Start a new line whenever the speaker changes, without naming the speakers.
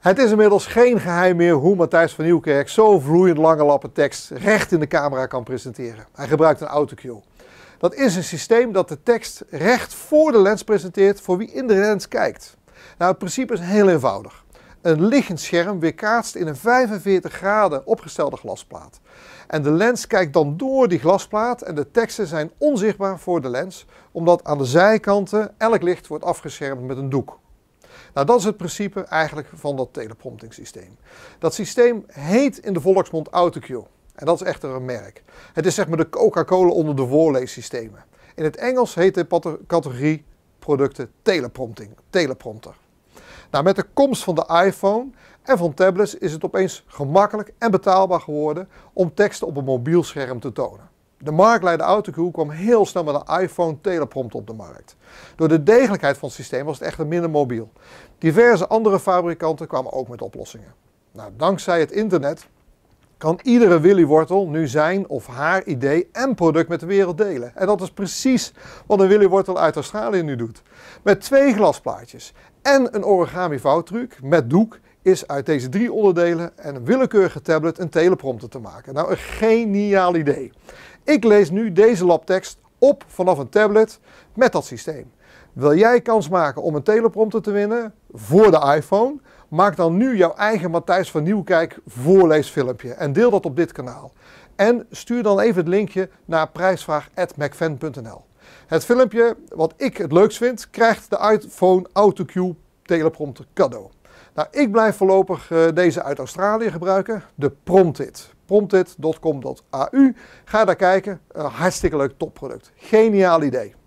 Het is inmiddels geen geheim meer hoe Matthijs van Nieuwkerk zo vloeiend lange lappen tekst recht in de camera kan presenteren. Hij gebruikt een autocue. Dat is een systeem dat de tekst recht voor de lens presenteert voor wie in de lens kijkt. Nou, het principe is heel eenvoudig. Een liggend scherm weerkaatst in een 45 graden opgestelde glasplaat. En de lens kijkt dan door die glasplaat en de teksten zijn onzichtbaar voor de lens, omdat aan de zijkanten elk licht wordt afgeschermd met een doek. Nou, dat is het principe eigenlijk van dat teleprompting systeem. Dat systeem heet in de volksmond autocue. En dat is echter een merk. Het is zeg maar de Coca-Cola onder de voorleesystemen. In het Engels heet de categorie producten teleprompting, teleprompter. Nou, met de komst van de iPhone en van tablets is het opeens gemakkelijk en betaalbaar geworden om teksten op een mobiel scherm te tonen. De marktleider AutoCue kwam heel snel met een iPhone teleprompter op de markt. Door de degelijkheid van het systeem was het echter minder mobiel. Diverse andere fabrikanten kwamen ook met oplossingen. Nou, dankzij het internet kan iedere Willy Wortel nu zijn of haar idee en product met de wereld delen. En dat is precies wat een Willy Wortel uit Australië nu doet. Met twee glasplaatjes en een origami vouwtruc met doek is uit deze drie onderdelen en een willekeurige tablet een teleprompter te maken. Nou, een geniaal idee. Ik lees nu deze labtekst op vanaf een tablet met dat systeem. Wil jij kans maken om een teleprompter te winnen voor de iPhone? Maak dan nu jouw eigen Matthijs van Nieuwkijk voorleesfilmpje en deel dat op dit kanaal. En stuur dan even het linkje naar prijsvraag.macfan.nl. Het filmpje wat ik het leukst vind, krijgt de iPhone AutoCue teleprompter cadeau. Nou, ik blijf voorlopig eh, deze uit Australië gebruiken, de Promptit prompted.com.au. Ga daar kijken. Uh, hartstikke leuk topproduct. Geniaal idee.